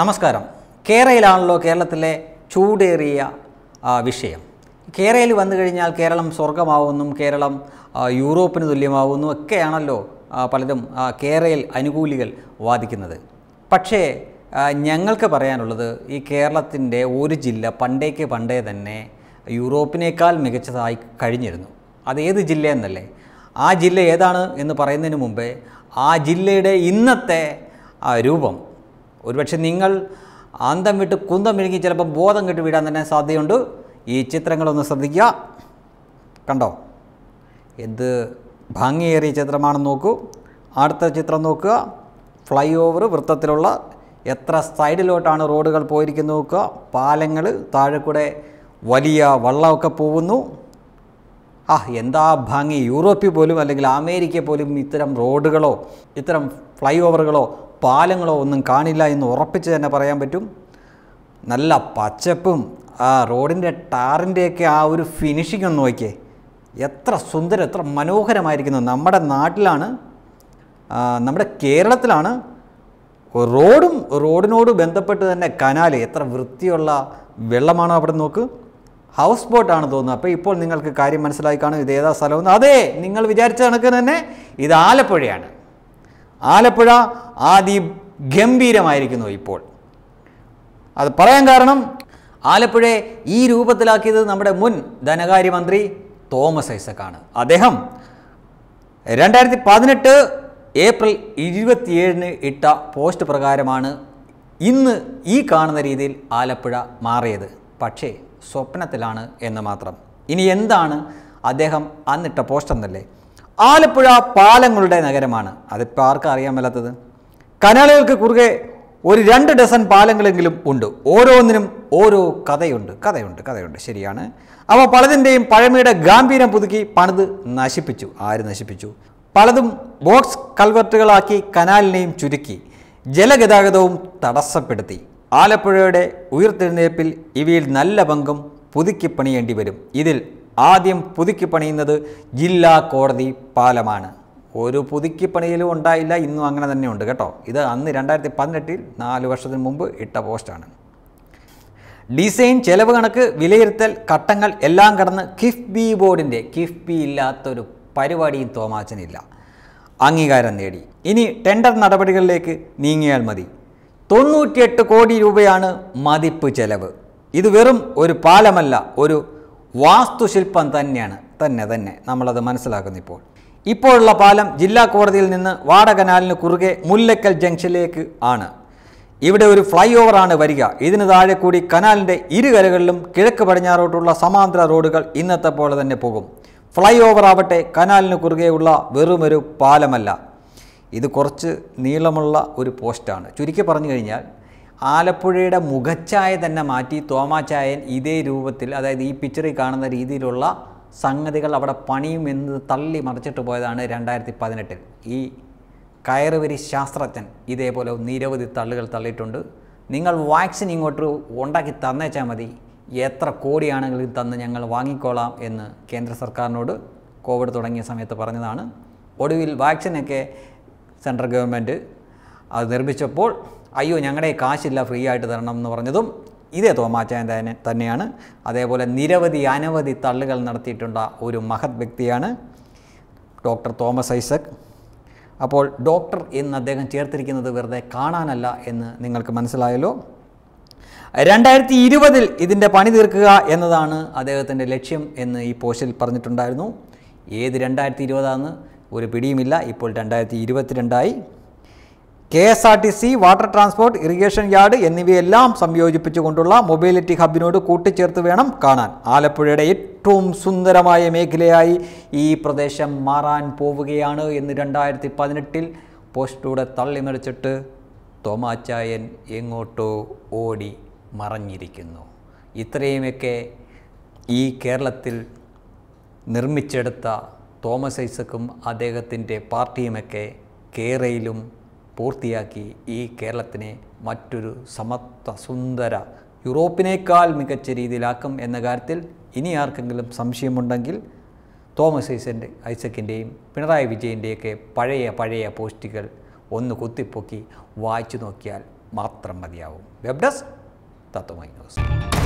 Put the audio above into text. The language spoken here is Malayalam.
നമസ്കാരം കേരളയിലാണല്ലോ കേരളത്തിലെ ചൂടേറിയ വിഷയം കേരളയിൽ വന്നു കഴിഞ്ഞാൽ കേരളം സ്വർഗമാവുന്നും കേരളം യൂറോപ്പിന് തുല്യമാവുന്നു ഒക്കെയാണല്ലോ പലതും കേരളയിൽ അനുകൂലികൾ വാദിക്കുന്നത് പക്ഷേ ഞങ്ങൾക്ക് പറയാനുള്ളത് ഈ കേരളത്തിൻ്റെ ഒരു ജില്ല പണ്ടേക്ക് പണ്ടേ തന്നെ യൂറോപ്പിനേക്കാൾ മികച്ചതായി കഴിഞ്ഞിരുന്നു അത് ഏത് ജില്ലയെന്നല്ലേ ആ ജില്ല ഏതാണ് എന്ന് പറയുന്നതിന് മുമ്പേ ആ ജില്ലയുടെ ഇന്നത്തെ രൂപം ഒരുപക്ഷെ നിങ്ങൾ അന്തം വിട്ട് കുന്തം വിഴുങ്ങി ചിലപ്പോൾ ബോധം കെട്ട് വീടാൻ തന്നെ സാധ്യതയുണ്ട് ഈ ചിത്രങ്ങളൊന്ന് ശ്രദ്ധിക്കുക കണ്ടോ എന്ത് ഭംഗിയേറിയ ചിത്രമാണെന്ന് നോക്കൂ അടുത്ത ചിത്രം നോക്കുക ഫ്ലൈ ഓവർ വൃത്തത്തിലുള്ള എത്ര സൈഡിലോട്ടാണ് റോഡുകൾ പോയിരിക്കുന്നത് നോക്കുക പാലങ്ങൾ താഴെ കൂടെ വലിയ വള്ളമൊക്കെ പോകുന്നു ആ എന്താ ഭംഗി യൂറോപ്പിൽ പോലും അല്ലെങ്കിൽ അമേരിക്ക പോലും ഇത്തരം റോഡുകളോ ഇത്തരം ഫ്ലൈ ഓവറുകളോ പാലങ്ങളോ ഒന്നും കാണില്ല എന്ന് ഉറപ്പിച്ച് തന്നെ പറയാൻ പറ്റും നല്ല പച്ചപ്പും ആ റോഡിൻ്റെ ടാറിൻ്റെയൊക്കെ ആ ഒരു ഫിനിഷിംഗ് ഒന്ന് നോക്കിയേ എത്ര സുന്ദരം എത്ര മനോഹരമായിരിക്കുന്നു നമ്മുടെ നാട്ടിലാണ് നമ്മുടെ കേരളത്തിലാണ് റോഡും റോഡിനോട് ബന്ധപ്പെട്ട് തന്നെ കനാല് എത്ര വൃത്തിയുള്ള വെള്ളമാണോ അവിടെ നോക്ക് ഹൗസ് ബോട്ടാണ് തോന്നുന്നത് അപ്പോൾ ഇപ്പോൾ നിങ്ങൾക്ക് കാര്യം മനസ്സിലായി കാണും ഇത് ഏതാ സ്ഥലമെന്ന് അതെ നിങ്ങൾ വിചാരിച്ച കണക്ക് തന്നെ ഇത് ആലപ്പുഴയാണ് ആലപ്പുഴ ആദി ഗംഭീരമായിരിക്കുന്നു ഇപ്പോൾ അത് പറയാൻ കാരണം ആലപ്പുഴയെ ഈ രൂപത്തിലാക്കിയത് നമ്മുടെ മുൻ ധനകാര്യമന്ത്രി തോമസ് ഐസക്കാണ് അദ്ദേഹം രണ്ടായിരത്തി പതിനെട്ട് ഏപ്രിൽ ഇരുപത്തിയേഴിന് ഇട്ട പോസ്റ്റ് പ്രകാരമാണ് ഇന്ന് ഈ കാണുന്ന രീതിയിൽ ആലപ്പുഴ മാറിയത് പക്ഷേ സ്വപ്നത്തിലാണ് എന്ന് മാത്രം ഇനി എന്താണ് അദ്ദേഹം അന്നിട്ട പോസ്റ്റ് എന്നല്ലേ ആലപ്പുഴ പാലങ്ങളുടെ നഗരമാണ് അതിപ്പോൾ ആർക്കും അറിയാൻ മേലാത്തത് കനാലുകൾക്ക് കുറുകെ ഒരു രണ്ട് ഡസൻ പാലങ്ങളെങ്കിലും ഉണ്ട് ഓരോന്നിനും ഓരോ കഥയുണ്ട് കഥയുണ്ട് കഥയുണ്ട് ശരിയാണ് അവ പലതിൻ്റെയും പഴമയുടെ ഗാംഭീര്യം പുതുക്കി പണിത് നശിപ്പിച്ചു ആര് നശിപ്പിച്ചു പലതും ബോക്സ് കൽവർട്ടുകളാക്കി കനാലിനെയും ചുരുക്കി ജലഗതാഗതവും തടസ്സപ്പെടുത്തി ആലപ്പുഴയുടെ ഉയർത്തെഴുന്നേപ്പിൽ ഇവയിൽ നല്ല പങ്കും പുതുക്കി പണിയേണ്ടി വരും ഇതിൽ ആദ്യം പുതുക്കി പണിയുന്നത് ജില്ലാ കോടതി പാലമാണ് ഒരു പുതുക്കി പണിയിലും ഉണ്ടായില്ല ഇന്നും അങ്ങനെ തന്നെയുണ്ട് കേട്ടോ ഇത് അന്ന് രണ്ടായിരത്തി പതിനെട്ടിൽ നാല് വർഷത്തിന് മുമ്പ് ഇട്ട പോസ്റ്റാണ് ഡിസൈൻ ചെലവ് കണക്ക് വിലയിരുത്തൽ ഘട്ടങ്ങൾ എല്ലാം കടന്ന് കിഫ്ബി ബോർഡിൻ്റെ കിഫ്ബി ഇല്ലാത്തൊരു പരിപാടിയും തോമാച്ചനില്ല അംഗീകാരം നേടി ഇനി ടെൻഡർ നടപടികളിലേക്ക് നീങ്ങിയാൽ മതി തൊണ്ണൂറ്റിയെട്ട് കോടി രൂപയാണ് മതിപ്പ് ചെലവ് ഇത് വെറും ഒരു പാലമല്ല ഒരു വാസ്തുശില്പം തന്നെയാണ് തന്നെ തന്നെ നമ്മളത് മനസ്സിലാക്കുന്നു ഇപ്പോൾ ഇപ്പോഴുള്ള പാലം ജില്ലാ കോടതിയിൽ നിന്ന് വാടകനാലിന് കുറുകെ മുല്ലക്കൽ ജംഗ്ഷനിലേക്ക് ആണ് ഇവിടെ ഒരു ഫ്ലൈ ഓവറാണ് വരിക ഇതിന് താഴെ കൂടി കനാലിൻ്റെ ഇരുകരകളിലും കിഴക്ക് പടിഞ്ഞാറോട്ടുള്ള സമാന്തര റോഡുകൾ ഇന്നത്തെ പോലെ തന്നെ പോകും ഫ്ലൈ ഓവർ ആവട്ടെ കനാലിന് കുറുകെയുള്ള വെറുമൊരു പാലമല്ല ഇത് കുറച്ച് നീളമുള്ള ഒരു പോസ്റ്റാണ് ചുരുക്കി പറഞ്ഞു കഴിഞ്ഞാൽ ആലപ്പുഴയുടെ മുഖച്ചായ തന്നെ മാറ്റി തോമാച്ചായൻ ഇതേ രൂപത്തിൽ അതായത് ഈ പിക്ചറിൽ കാണുന്ന രീതിയിലുള്ള സംഗതികൾ അവിടെ പണിയുമെന്ന് തള്ളി മറിച്ചിട്ട് പോയതാണ് രണ്ടായിരത്തി പതിനെട്ടിൽ ഈ കയറുവരി ശാസ്ത്രജ്ഞൻ ഇതേപോലെ നിരവധി തള്ളുകൾ തള്ളിയിട്ടുണ്ട് നിങ്ങൾ വാക്സിൻ ഇങ്ങോട്ട് ഉണ്ടാക്കി തന്നേച്ചാൽ മതി എത്ര കോടിയാണെങ്കിലും തന്ന് ഞങ്ങൾ വാങ്ങിക്കോളാം എന്ന് കേന്ദ്ര സർക്കാരിനോട് കോവിഡ് തുടങ്ങിയ സമയത്ത് പറഞ്ഞതാണ് ഒടുവിൽ വാക്സിനൊക്കെ സെൻട്രൽ ഗവൺമെൻറ് അത് നിർമ്മിച്ചപ്പോൾ അയ്യോ ഞങ്ങളുടെ കാശില്ല ഫ്രീ ആയിട്ട് തരണം എന്ന് പറഞ്ഞതും ഇതേ തോമാച്ചായൻ തന്നെ തന്നെയാണ് അതേപോലെ നിരവധി അനവധി തള്ളുകൾ നടത്തിയിട്ടുള്ള ഒരു മഹത് വ്യക്തിയാണ് ഡോക്ടർ തോമസ് ഐസക് അപ്പോൾ ഡോക്ടർ എന്ന് അദ്ദേഹം ചേർത്തിരിക്കുന്നത് വെറുതെ കാണാനല്ല എന്ന് നിങ്ങൾക്ക് മനസ്സിലായല്ലോ രണ്ടായിരത്തി ഇരുപതിൽ ഇതിൻ്റെ പണി തീർക്കുക എന്നതാണ് അദ്ദേഹത്തിൻ്റെ ലക്ഷ്യം എന്ന് ഈ പോസ്റ്റിൽ പറഞ്ഞിട്ടുണ്ടായിരുന്നു ഏത് രണ്ടായിരത്തി ഇരുപതാണെന്ന് ഒരു പിടിയുമില്ല ഇപ്പോൾ രണ്ടായിരത്തി ഇരുപത്തിരണ്ടായി K S R T C water transport irrigation yard എന്നിവയെല്ലാം സംയോജിപ്പിച്ചുകൊണ്ടുള്ള മൊബിലിറ്റി ഹബിനോട് കൂട്ടിച്ചേർത്ത് വേണം കാണാൻ ആലപ്പുഴയുടെ ഏറ്റവും സുന്ദരമായ മേഖലയായി ഈ പ്രദേശം മാറാൻ പോവുകയാണ് എന്ന് രണ്ടായിരത്തി പതിനെട്ടിൽ പോസ്റ്റിലൂടെ തള്ളി മറിച്ചിട്ട് തോമാച്ചായൻ എങ്ങോട്ടോ ഓടി മറഞ്ഞിരിക്കുന്നു ഇത്രയുമൊക്കെ ഈ കേരളത്തിൽ നിർമ്മിച്ചെടുത്ത തോമസ് ഐസക്കും അദ്ദേഹത്തിൻ്റെ പാർട്ടിയുമൊക്കെ കേരയിലും പൂർത്തിയാക്കി ഈ കേരളത്തിനെ മറ്റൊരു സമത്വ സുന്ദര യൂറോപ്പിനേക്കാൾ മികച്ച രീതിയിലാക്കും എന്ന കാര്യത്തിൽ ഇനി ആർക്കെങ്കിലും സംശയമുണ്ടെങ്കിൽ തോമസ് ഐസൻ്റെ ഐസക്കിൻ്റെയും പിണറായി വിജയൻ്റെയൊക്കെ പഴയ പഴയ പോസ്റ്റുകൾ ഒന്ന് കുത്തിപ്പൊക്കി വായിച്ചു നോക്കിയാൽ മാത്രം മതിയാവും വെബ് ഡെസ്ക് ന്യൂസ്